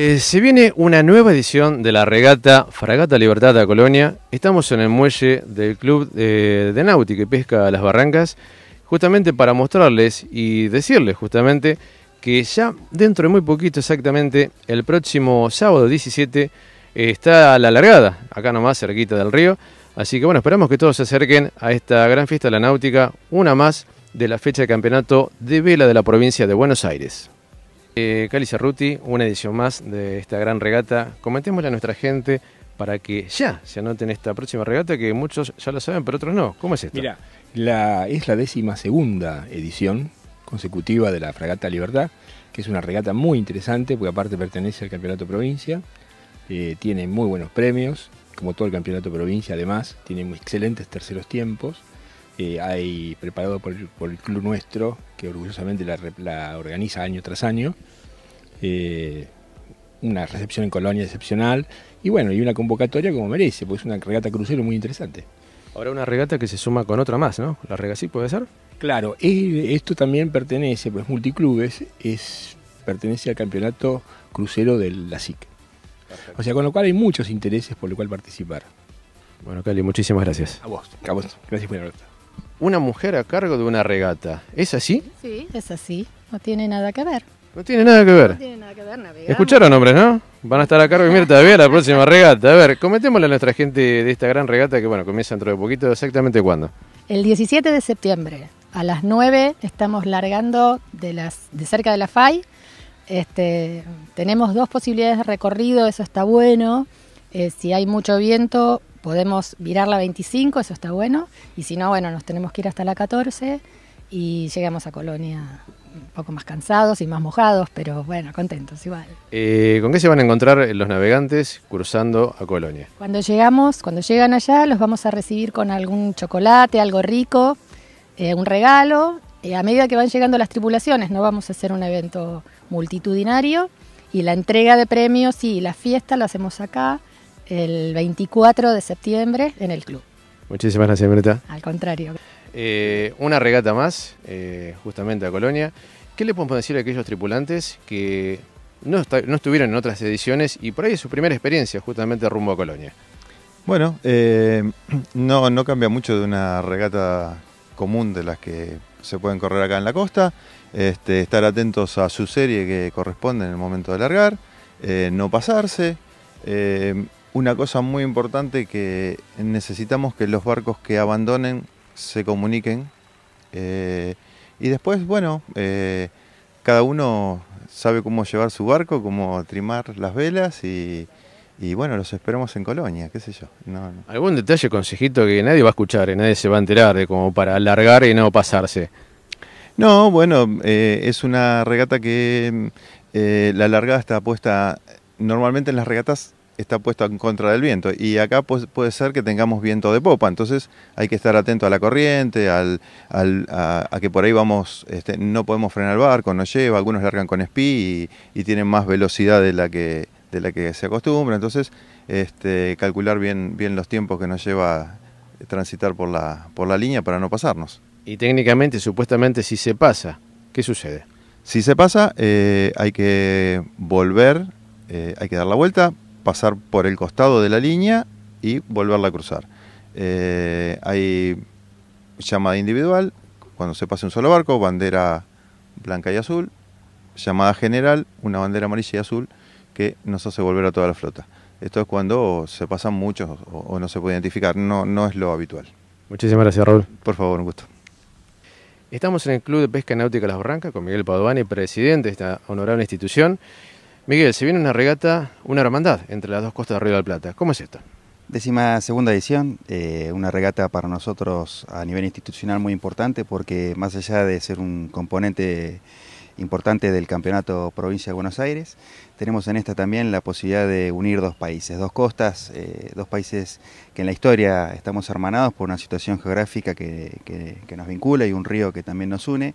Eh, se viene una nueva edición de la regata Fragata Libertad a Colonia. Estamos en el muelle del Club de Náutica y Pesca Las Barrancas, justamente para mostrarles y decirles justamente que ya dentro de muy poquito exactamente, el próximo sábado 17, está la largada, acá nomás cerquita del río. Así que bueno, esperamos que todos se acerquen a esta gran fiesta de la náutica, una más de la fecha de campeonato de vela de la provincia de Buenos Aires. Eh, Cali Cerruti, una edición más de esta gran regata. Comentémosle a nuestra gente para que ya se anoten esta próxima regata que muchos ya lo saben, pero otros no. ¿Cómo es esto? Mira, es la décima segunda edición consecutiva de la Fragata Libertad, que es una regata muy interesante porque aparte pertenece al Campeonato Provincia, eh, tiene muy buenos premios, como todo el Campeonato Provincia además, tiene excelentes terceros tiempos. Eh, hay preparado por el club nuestro que orgullosamente la, organiza año tras año. Eh, una recepción en Colonia excepcional y bueno, y una convocatoria como merece, pues es una regata crucero muy interesante. Ahora una regata que se suma con otra más, ¿no? ¿La Regací puede ser? Claro, esto también pertenece, pues multiclubes, es, pertenece al campeonato crucero de la SIC. O sea, con lo cual hay muchos intereses por lo cual participar. Bueno, Cali, muchísimas gracias. A vos, Gracias por la una mujer a cargo de una regata. ¿Es así? Sí, es así. No tiene nada que ver. No tiene nada que ver. No tiene nada que ver, Escucharon, hombre, ¿no? Van a estar a cargo y mira, todavía la próxima regata. A ver, comentémosle a nuestra gente de esta gran regata que, bueno, comienza dentro de poquito. ¿Exactamente cuándo? El 17 de septiembre. A las 9 estamos largando de, las, de cerca de la FAI. Este, tenemos dos posibilidades de recorrido, eso está bueno. Eh, si hay mucho viento, podemos virar la 25, eso está bueno, y si no, bueno, nos tenemos que ir hasta la 14 y llegamos a Colonia un poco más cansados y más mojados, pero bueno, contentos igual. Eh, ¿Con qué se van a encontrar los navegantes cruzando a Colonia? Cuando llegamos, cuando llegan allá, los vamos a recibir con algún chocolate, algo rico, eh, un regalo. Eh, a medida que van llegando las tripulaciones, no vamos a hacer un evento multitudinario y la entrega de premios y la fiesta la hacemos acá el 24 de septiembre en el club. Muchísimas gracias, Mirta. Al contrario. Eh, una regata más, eh, justamente a Colonia. ¿Qué le podemos decir a aquellos tripulantes que no, estuvieron en otras ediciones y por ahí es su primera experiencia justamente rumbo a Colonia? Bueno, eh, no, no cambia mucho de una regata común de las que se pueden correr acá en la costa. Este, estar atentos a su serie que corresponde en el momento de largar, no pasarse, una cosa muy importante que necesitamos que los barcos que abandonen se comuniquen. Eh, y después, bueno, eh, cada uno sabe cómo llevar su barco, cómo trimar las velas y, bueno, los esperamos en Colonia, qué sé yo. ¿Algún detalle, consejito que nadie va a escuchar, nadie se va a enterar de cómo para alargar y no pasarse? No, bueno, eh, es una regata que la largada está puesta, normalmente en las regatas está puesto en contra del viento. Y acá pues, puede ser que tengamos viento de popa, entonces hay que estar atento a la corriente, al, al a, que por ahí vamos, este, no podemos frenar el barco, nos lleva, algunos largan con spi y, y, tienen más velocidad de la que, la que se acostumbra. Entonces, este, calcular bien, bien los tiempos que nos lleva eh, transitar por la, por la línea para no pasarnos. Y técnicamente, supuestamente, si se pasa, ¿qué sucede? Si se pasa, eh, hay que volver, eh, hay que dar la vuelta, pasar por el costado de la línea y volverla a cruzar. Eh, hay llamada individual, cuando se pase un solo barco, bandera blanca y azul, llamada general, una bandera amarilla y azul, que nos hace volver a toda la flota. Esto es cuando se pasan muchos o, no se puede identificar, no, no es lo habitual. Muchísimas gracias, Raúl. Por favor, un gusto. Estamos en el Club de Pesca Náutica Las Barrancas con Miguel Padovani, presidente de esta honorable institución. Miguel, se viene una regata, una hermandad entre las dos costas de Río de la Plata. ¿Cómo es esto? Décima segunda edición, eh, una regata para nosotros a nivel institucional muy importante porque más allá de ser un componente importante del campeonato provincia de Buenos Aires, tenemos en esta también la posibilidad de unir dos países, dos costas, eh, dos países que en la historia estamos hermanados por una situación geográfica que nos vincula y un río que también nos une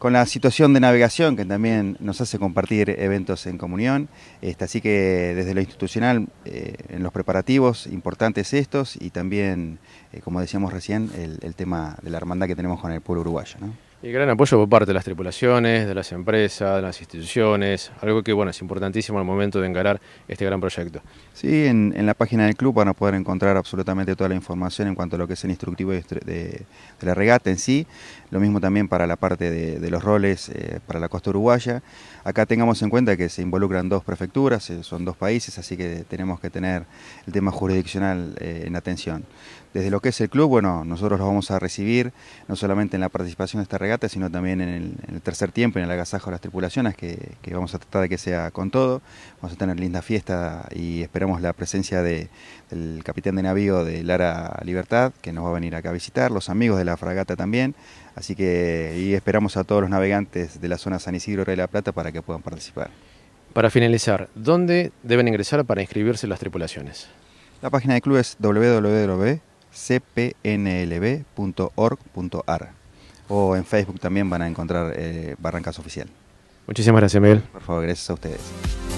con la situación de navegación que también nos hace compartir eventos en comunión. Este, así que desde lo institucional, eh, en los preparativos importantes estos y también, eh, como decíamos recién, el, el, tema de la hermandad que tenemos con el pueblo uruguayo. ¿no? Y gran apoyo por parte de las tripulaciones, de las empresas, de las instituciones, algo que bueno es importantísimo al momento de encarar este gran proyecto. Sí, en, la página del club van a poder encontrar absolutamente toda la información en cuanto a lo que es el instructivo de, la regata en sí, lo mismo también para la parte de, los roles eh, para la costa uruguaya. Acá tengamos en cuenta que se involucran dos prefecturas, eh, son dos países, así que tenemos que tener el tema jurisdiccional eh, en atención. Desde lo que es el club, bueno, nosotros lo vamos a recibir no solamente en la participación de esta regata, sino también en el, tercer tiempo, en el agasajo de las tripulaciones, que, vamos a tratar de que sea con todo. Vamos a tener linda fiesta y esperamos la presencia de, del capitán de navío de Lara Libertad, que nos va a venir acá a visitar, los amigos de la fragata también. Así que esperamos a todos los navegantes de la zona San Isidro, Rey de la Plata, para que puedan participar. Para finalizar, ¿dónde deben ingresar para inscribirse las tripulaciones? La página de club es www.cpnlb.org.ar o en Facebook también van a encontrar eh, Barrancas Oficial. Muchísimas gracias, Miguel. Por favor, gracias a ustedes.